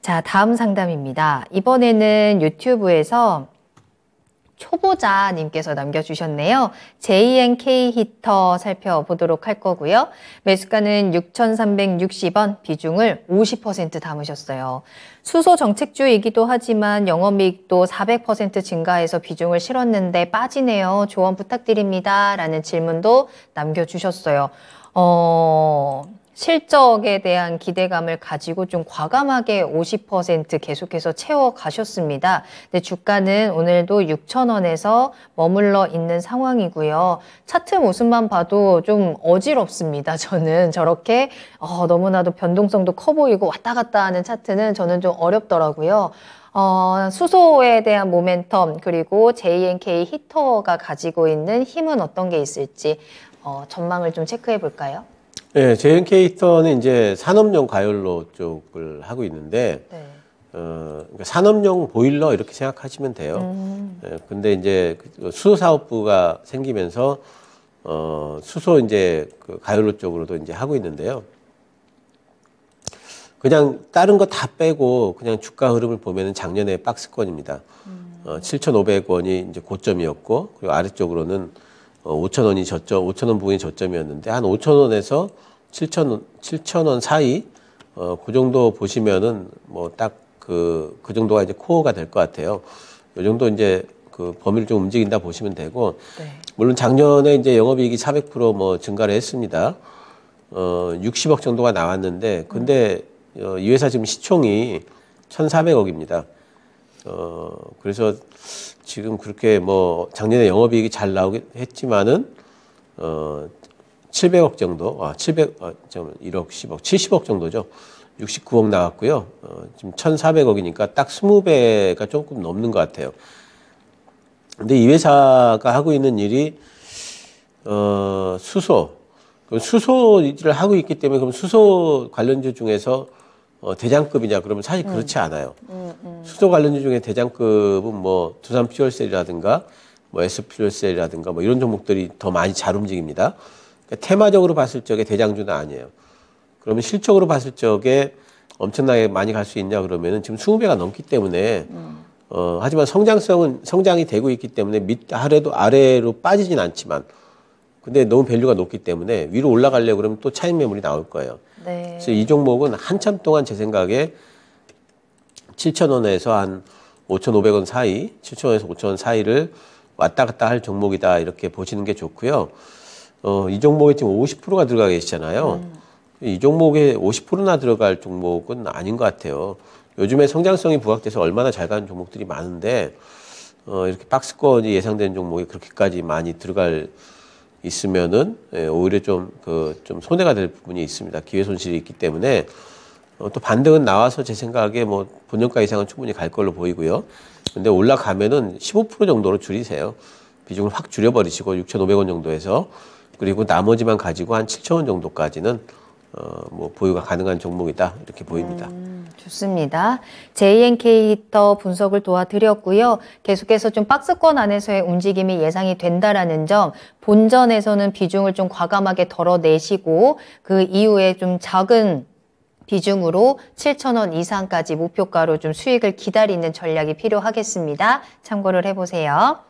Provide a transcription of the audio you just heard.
자, 다음 상담입니다. 이번에는 유튜브에서 초보자님께서 남겨주셨네요. JNK 히터 살펴보도록 할 거고요. 매수가는 6,360원, 비중을 50% 담으셨어요. 수소 정책주이기도 하지만 영업이익도 400% 증가해서 비중을 실었는데 빠지네요. 조언 부탁드립니다. 라는 질문도 남겨주셨어요. 어... 실적에 대한 기대감을 가지고 좀 과감하게 50% 계속해서 채워 가셨습니다. 근 주가는 오늘도 6 0 0 0원에서 머물러 있는 상황이고요. 차트 모습만 봐도 좀 어지럽습니다. 저는 저렇게 어, 너무나도 변동성도 커 보이고 왔다 갔다 하는 차트는 저는 좀 어렵더라고요. 어, 수소에 대한 모멘텀 그리고 JNK 히터가 가지고 있는 힘은 어떤 게 있을지 어, 전망을 좀 체크해 볼까요? 예, 제형 케이터는 이제 산업용 가열로 쪽을 하고 있는데 네. 어, 그러니까 산업용 보일러 이렇게 생각하시면 돼요. 음. 예, 근데 이제 그 수소 사업부가 생기면서 어, 수소 이제 그 가열로 쪽으로도 이제 하고 있는데요. 그냥 다른 거 다 빼고 그냥 주가 흐름을 보면은 작년에 박스권입니다. 음. 어, 7,500원이 이제 고점이었고 그리고 아래쪽으로는 5천 어, 원이 저점, 5천 원 부근이 저점이었는데 한 5천 원에서 7천 원, 7천 원 사이 어, 그 정도 보시면은 뭐 딱 그그 그 정도가 이제 코어가 될 것 같아요. 요 정도 이제 그 범위를 좀 움직인다 보시면 되고 네. 물론 작년에 이제 영업이익이 400%뭐 증가를 했습니다. 어 60억 정도가 나왔는데 근데 음. 어, 이 회사 지금 시총이 1,400억입니다. 어 그래서 지금 그렇게 뭐 작년에 영업이익이 잘 나오긴 했지만은 어 700억 정도, 아 700, 아, 잠깐 1억, 10억, 70억 정도죠. 69억 나왔고요. 어, 지금 1,400억이니까 딱 20배가 조금 넘는 것 같아요. 근데 이 회사가 하고 있는 일이 어, 수소. 그 수소 일을 하고 있기 때문에 그럼 수소 관련주 중에서 어, 대장급이냐 그러면 사실 음. 그렇지 않아요. 음, 음. 수소 관련주 중에 대장급은 뭐 두산 퓨얼셀이라든가 뭐 S 퓨얼셀이라든가 뭐 이런 종목들이 더 많이 잘 움직입니다. 그러니까 테마적으로 봤을 적에 대장주는 아니에요. 그러면 실적으로 봤을 적에 엄청나게 많이 갈 수 있냐 그러면은 지금 20배가 넘기 때문에 음. 어 하지만 성장성은 성장이 되고 있기 때문에 밑 아래도 아래로 빠지진 않지만 근데 너무 밸류가 높기 때문에 위로 올라가려고 그러면 또 차익 매물이 나올 거예요. 네. 그래서 이 종목은 한참 동안 제 생각에 7,000원에서 한 5,500원 사이, 7,000원에서 5,000원 사이를 왔다 갔다 할 종목이다 이렇게 보시는 게 좋고요. 어, 이 종목에 지금 50%가 들어가 계시잖아요. 음. 이 종목에 50%나 들어갈 종목은 아닌 것 같아요. 요즘에 성장성이 부각돼서 얼마나 잘 가는 종목들이 많은데 어, 이렇게 박스권이 예상되는 종목이 그렇게까지 많이 들어갈 있으면은 예, 오히려 좀 그좀 그, 손해가 될 부분이 있습니다. 기회 손실이 있기 때문에 어, 또 반등은 나와서 제 생각에 뭐 본연가 이상은 충분히 갈 걸로 보이고요. 근데 올라가면은 15% 정도로 줄이세요. 비중을 확 줄여버리시고 6,500원 정도에서 그리고 나머지만 가지고 한 7,000원 정도까지는 어, 뭐 보유가 가능한 종목이다 이렇게 보입니다. 음. 좋습니다. JNK 히터 분석을 도와드렸고요. 계속해서 좀 박스권 안에서의 움직임이 예상이 된다라는 점, 본전에서는 비중을 좀 과감하게 덜어내시고 그 이후에 좀 작은 비중으로 7 0원 이상까지 목표가로 좀 수익을 기다리는 전략이 필요하겠습니다. 참고를 해보세요.